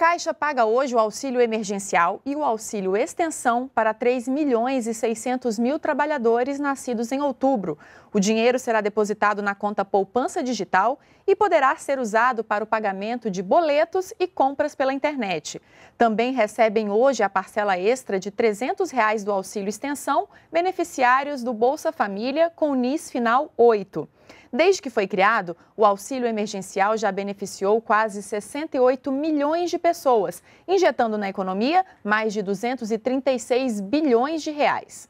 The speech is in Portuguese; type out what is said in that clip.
Caixa paga hoje o auxílio emergencial e o auxílio extensão para 3 milhões e 600 mil trabalhadores nascidos em outubro. O dinheiro será depositado na conta Poupança Digital e poderá ser usado para o pagamento de boletos e compras pela internet. Também recebem hoje a parcela extra de R$ 300 reais do auxílio extensão beneficiários do Bolsa Família com NIS final 8. Desde que foi criado, o auxílio emergencial já beneficiou quase 68 milhões de pessoas, injetando na economia mais de 236 bilhões de reais.